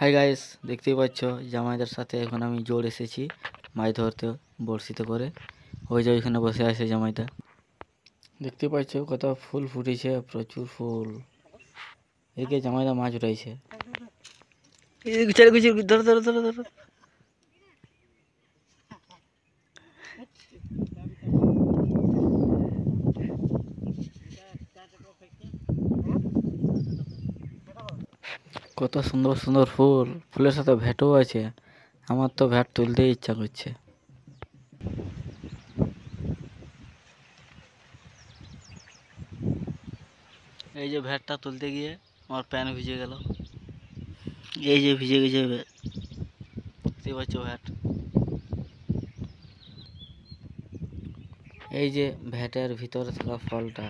hi guys দেখতেই পাচ্ছ জামাইদের সাথে এখন আমি জোর এসেছি মাছ ধরতে বড়শিতে করে ওই যে ওইখানে বসে আছে জামাইটা দেখতে পাচ্ছ কত ফুল ফুটেছে প্রচুর ফুল এদিকে জামাইদা মাছ উঠাইছে ধরো ধরো ধরো ধরো কত সুন্দর সুন্দর ফুল ফুলের সাথে ভ্যাটও আছে আমার তো ভ্যাট তুলতেই ইচ্ছা করছে এই যে ভ্যাটটা তুলতে গিয়ে আমার প্যান্ট ভিজে গেল এই যে ভিজে গেছে দেখতে পাচ্ছ ভ্যাট এই যে ভ্যাটের ভিতরে থাকা ফলটা